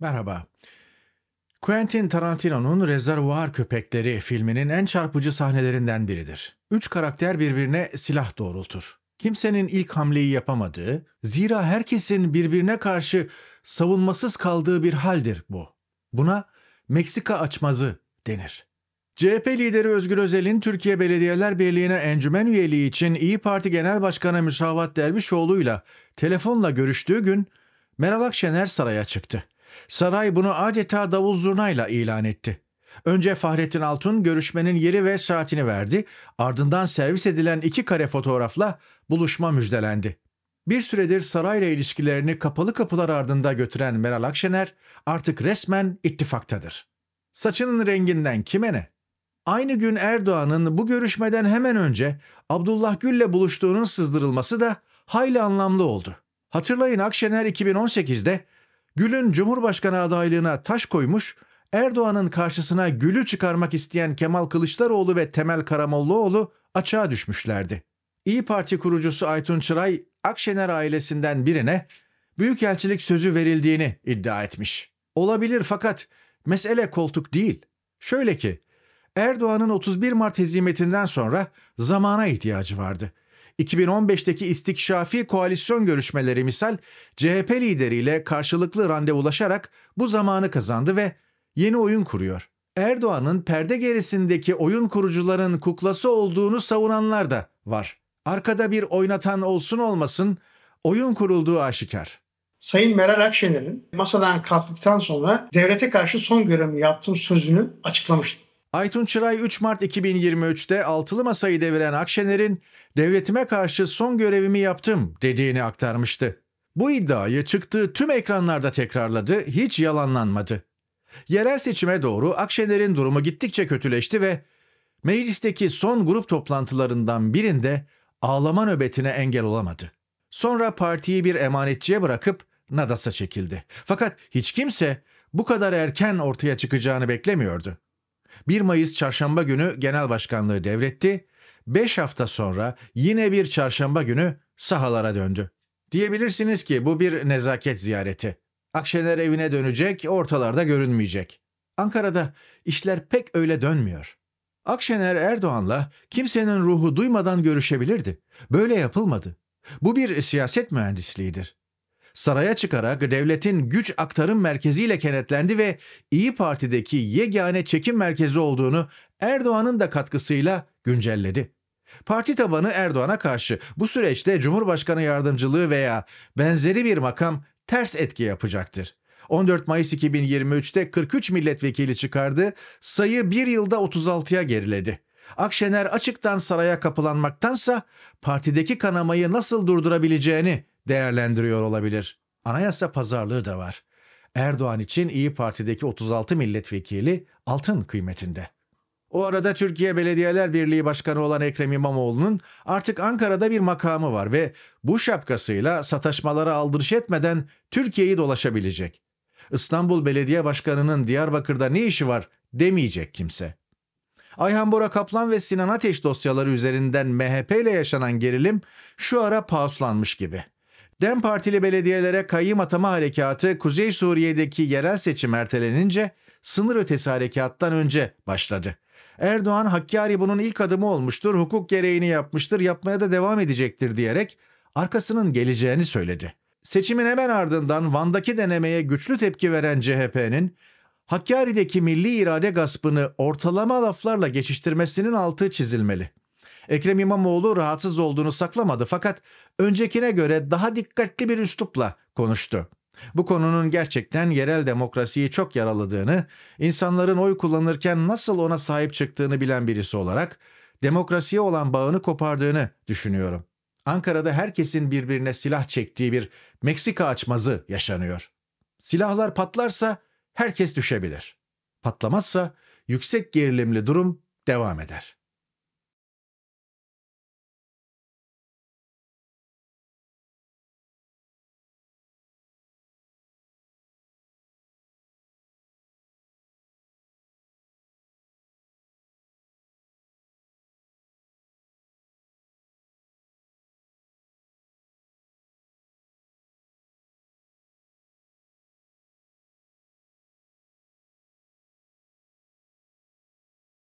Merhaba. Quentin Tarantino'nun Rezervuar Köpekleri filminin en çarpıcı sahnelerinden biridir. Üç karakter birbirine silah doğrultur. Kimsenin ilk hamleyi yapamadığı, zira herkesin birbirine karşı savunmasız kaldığı bir haldir bu. Buna Meksika açmazı denir. CHP lideri Özgür Özel'in Türkiye Belediyeler Birliği'ne encümen üyeliği için İyi Parti Genel Başkanı Müsavat Dervişoğlu'yla telefonla görüştüğü gün Meral Akşener saraya çıktı. Saray bunu adeta davul zurnayla ilan etti. Önce Fahrettin Altun görüşmenin yeri ve saatini verdi, ardından servis edilen iki kare fotoğrafla buluşma müjdelendi. Bir süredir sarayla ilişkilerini kapalı kapılar ardında götüren Meral Akşener artık resmen ittifaktadır. Saçının renginden kime ne? Aynı gün Erdoğan'ın bu görüşmeden hemen önce Abdullah Gül'le buluştuğunun sızdırılması da hayli anlamlı oldu. Hatırlayın Akşener 2018'de Gül'ün Cumhurbaşkanı adaylığına taş koymuş, Erdoğan'ın karşısına Gül'ü çıkarmak isteyen Kemal Kılıçdaroğlu ve Temel Karamollaoğlu açığa düşmüşlerdi. İyi Parti kurucusu Aytun Çıray, Akşener ailesinden birine büyükelçilik sözü verildiğini iddia etmiş. Olabilir fakat mesele koltuk değil. Şöyle ki, Erdoğan'ın 31 Mart hezimetinden sonra zamana ihtiyacı vardı.'' 2015'teki istikşafi koalisyon görüşmeleri misal CHP lideriyle karşılıklı randevulaşarak bu zamanı kazandı ve yeni oyun kuruyor. Erdoğan'ın perde gerisindeki oyun kurucuların kuklası olduğunu savunanlar da var. Arkada bir oynatan olsun olmasın oyun kurulduğu aşikar. Sayın Meral Akşener'in masadan kalktıktan sonra devlete karşı son görevimi yaptım sözünü açıklamıştı. Aytun Çıray 3 Mart 2023'te altılı masayı deviren Akşener'in devletime karşı son görevimi yaptım dediğini aktarmıştı. Bu iddiayı çıktığı tüm ekranlarda tekrarladı, hiç yalanlanmadı. Yerel seçime doğru Akşener'in durumu gittikçe kötüleşti ve meclisteki son grup toplantılarından birinde ağlama nöbetine engel olamadı. Sonra partiyi bir emanetçiye bırakıp Nadas'a çekildi. Fakat hiç kimse bu kadar erken ortaya çıkacağını beklemiyordu. 1 Mayıs çarşamba günü genel başkanlığı devretti. 5 hafta sonra yine bir çarşamba günü sahalara döndü. Diyebilirsiniz ki bu bir nezaket ziyareti. Akşener evine dönecek, ortalarda görünmeyecek. Ankara'da işler pek öyle dönmüyor. Akşener Erdoğan'la kimsenin ruhu duymadan görüşebilirdi. Böyle yapılmadı. Bu bir siyaset mühendisliğidir saraya çıkarak devletin güç aktarım merkeziyle kenetlendi ve İyi Parti'deki yegane çekim merkezi olduğunu Erdoğan'ın da katkısıyla güncelledi. Parti tabanı Erdoğan'a karşı bu süreçte Cumhurbaşkanı yardımcılığı veya benzeri bir makam ters etki yapacaktır. 14 Mayıs 2023'te 43 milletvekili çıkardı, sayı bir yılda 36'ya geriledi. Akşener açıktan saraya kapılanmaktansa partideki kanamayı nasıl durdurabileceğini değerlendiriyor olabilir. Anayasa pazarlığı da var. Erdoğan için İyi Parti'deki 36 milletvekili altın kıymetinde. O arada Türkiye Belediyeler Birliği Başkanı olan Ekrem İmamoğlu'nun artık Ankara'da bir makamı var ve bu şapkasıyla sataşmalara aldırış etmeden Türkiye'yi dolaşabilecek. İstanbul Belediye Başkanı'nın Diyarbakır'da ne işi var demeyecek kimse. Ayhan Bora Kaplan ve Sinan Ateş dosyaları üzerinden MHP ile yaşanan gerilim şu ara pauslanmış gibi.'' DEM Partili belediyelere kayyım atama harekatı Kuzey Suriye'deki yerel seçim ertelenince sınır ötesi harekattan önce başladı. Erdoğan Hakkari bunun ilk adımı olmuştur, hukuk gereğini yapmıştır, yapmaya da devam edecektir diyerek arkasının geleceğini söyledi. Seçimin hemen ardından Van'daki denemeye güçlü tepki veren CHP'nin Hakkari'deki milli irade gaspını ortalama laflarla geçiştirmesinin altı çizilmeli. Ekrem İmamoğlu rahatsız olduğunu saklamadı fakat öncekine göre daha dikkatli bir üslupla konuştu. Bu konunun gerçekten yerel demokrasiyi çok yaraladığını, insanların oy kullanırken nasıl ona sahip çıktığını bilen birisi olarak demokrasiye olan bağını kopardığını düşünüyorum. Ankara'da herkesin birbirine silah çektiği bir Meksika açmazı yaşanıyor. Silahlar patlarsa herkes düşebilir. Patlamazsa yüksek gerilimli durum devam eder.